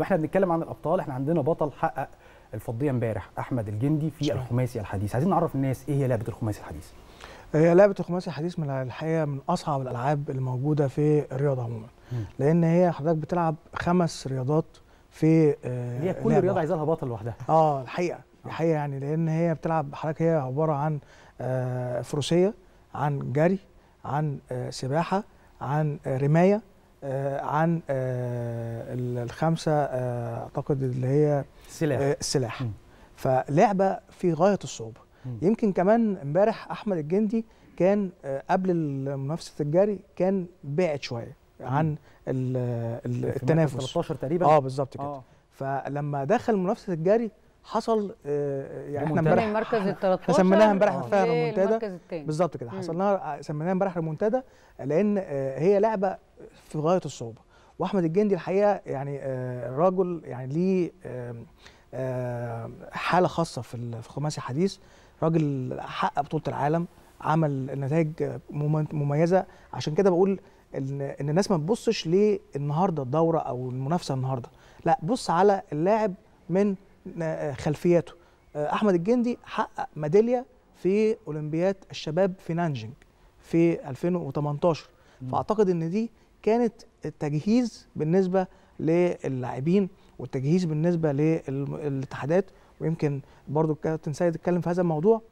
واحنا بنتكلم عن الابطال احنا عندنا بطل حقق الفضيه امبارح احمد الجندي في الخماسي الحديث عايزين نعرف الناس ايه هي لعبه الخماسي الحديث هي لعبه الخماسي الحديث من الحقيقه من اصعب الالعاب اللي موجوده في الرياضه عموما لان هي حضرتك بتلعب خمس رياضات في آه هي كل رياضه عايزه لها بطل لوحدها اه الحقيقه آه. الحقيقه يعني لان هي بتلعب حضرتك هي عباره عن آه فروسيه عن جري عن آه سباحه عن آه، رمايه آه، عن الخمسه آه، اعتقد اللي هي السلاح السلاح آه، م. فلعبه في غايه الصعوبه يمكن كمان امبارح احمد الجندي كان آه، قبل منافسه الجري كان بعد شويه عن التنافس 13 تقريبا اه بالظبط كده آه. فلما دخل منافسه الجري حصل يعني احنا امبارح المركز ال 13 سميناها امبارح فيها ريمونتادا بالظبط كده حصلناها سميناها امبارح ريمونتادا لان هي لعبه في غايه الصعوبه واحمد الجندي الحقيقه يعني آه، الراجل يعني ليه حاله خاصه في الخماسي الحديث راجل حقق بطوله العالم عمل نتائج مميزه عشان كده بقول ان ان الناس ما تبصش للنهارده الدوره او المنافسه النهارده لا بص على اللاعب من آه، خلفياته آه، احمد الجندي حقق ميداليه في اولمبياد الشباب في نانجينج في 2018 فاعتقد ان دي كانت التجهيز بالنسبه للاعبين والتجهيز بالنسبه للاتحادات ويمكن برضو الكابتن سيد اتكلم في هذا الموضوع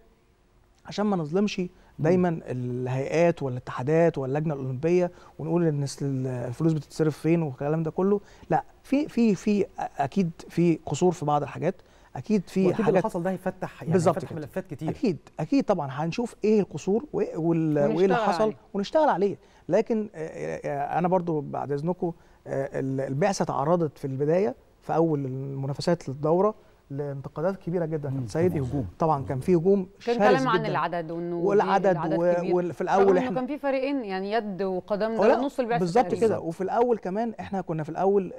عشان ما نظلمش دايما الهيئات والاتحادات واللجنه الاولمبيه ونقول ان الفلوس بتتصرف فين والكلام ده كله لا في في في اكيد في قصور في بعض الحاجات اكيد في حاجات اللي حصل ده هيفتح يعني بالظبط ملفات كتير اكيد اكيد طبعا هنشوف ايه القصور وايه اللي حصل عليه. ونشتغل عليه لكن آه، آه، آه، انا برضو بعد اذنكم البعثه تعرضت في البدايه في اول المنافسات للدوره لانتقادات كبيره جدا كان سيد هجوم طبعا كان في هجوم كان كلام عن العدد وانه والعدد, وفي الاول احنا كان في فريقين يعني يد وقدم ده نص البعثه بالظبط كده وفي الاول كمان احنا كنا في الاول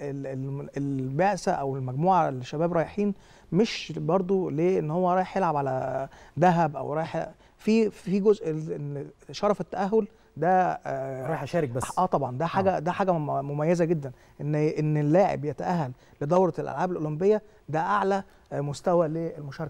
البعثه او المجموعه الشباب رايحين مش برضو ليه ان هو رايح يلعب على ذهب او رايح في في جزء شرف التاهل ده آه، رايح اشارك بس اه طبعا ده آه. حاجه ده حاجه مميزه جدا ان ان اللاعب يتاهل لدوره الالعاب الاولمبيه ده اعلى مستوى للمشاركه